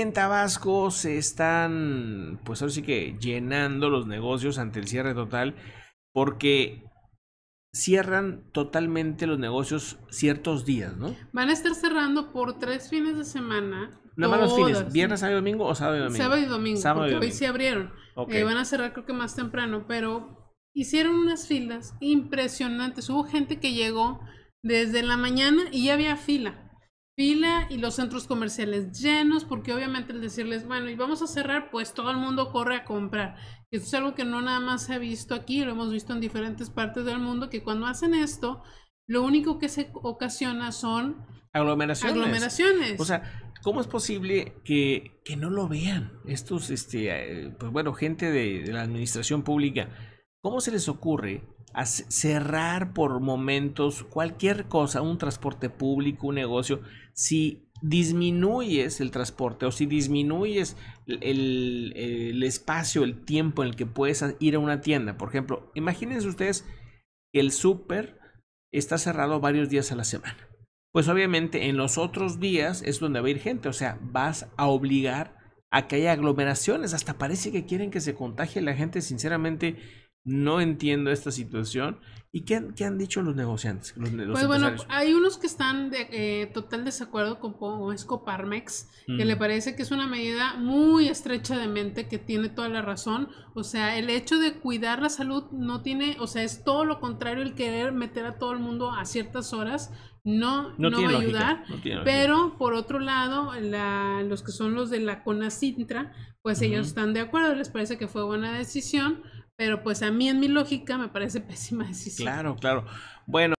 En Tabasco se están, pues ahora sí que llenando los negocios ante el cierre total, porque cierran totalmente los negocios ciertos días, ¿no? Van a estar cerrando por tres fines de semana. No más los fines, viernes, sábado y domingo o sábado y domingo. Sábado y domingo, porque y hoy se abrieron. Eh, van a cerrar creo que más temprano, pero hicieron unas filas impresionantes. Hubo gente que llegó desde la mañana y ya había fila fila y los centros comerciales llenos, porque obviamente el decirles, bueno, y vamos a cerrar, pues todo el mundo corre a comprar. Esto es algo que no nada más se ha visto aquí, lo hemos visto en diferentes partes del mundo, que cuando hacen esto, lo único que se ocasiona son aglomeraciones. aglomeraciones. O sea, ¿cómo es posible que, no lo vean estos, este, eh, pues bueno, gente de, de la administración pública? ¿Cómo se les ocurre cerrar por momentos cualquier cosa, un transporte público, un negocio, si disminuyes el transporte o si disminuyes el, espacio, el tiempo en el que puedes ir a una tienda? Por ejemplo, imagínense ustedes que el súper está cerrado varios días a la semana. Pues obviamente en los otros días es donde va a ir gente, o sea, vas a obligar a que haya aglomeraciones, hasta parece que quieren que se contagie la gente, sinceramente no entiendo esta situación. ¿Y qué han, dicho los negociantes? pues bueno, hay unos que están de eh, total desacuerdo con Escoparmex, que le parece que es una medida muy estrecha de mente, que tiene toda la razón. O sea, el hecho de cuidar la salud no tiene, o sea, es todo lo contrario el querer meter a todo el mundo a ciertas horas. No, no, va a ayudar. pero por otro lado, los que son los de la Conacintra, pues ellos están de acuerdo, les parece que fue buena decisión pero pues a mí en mi lógica me parece pésima decisión. Claro, claro. Bueno.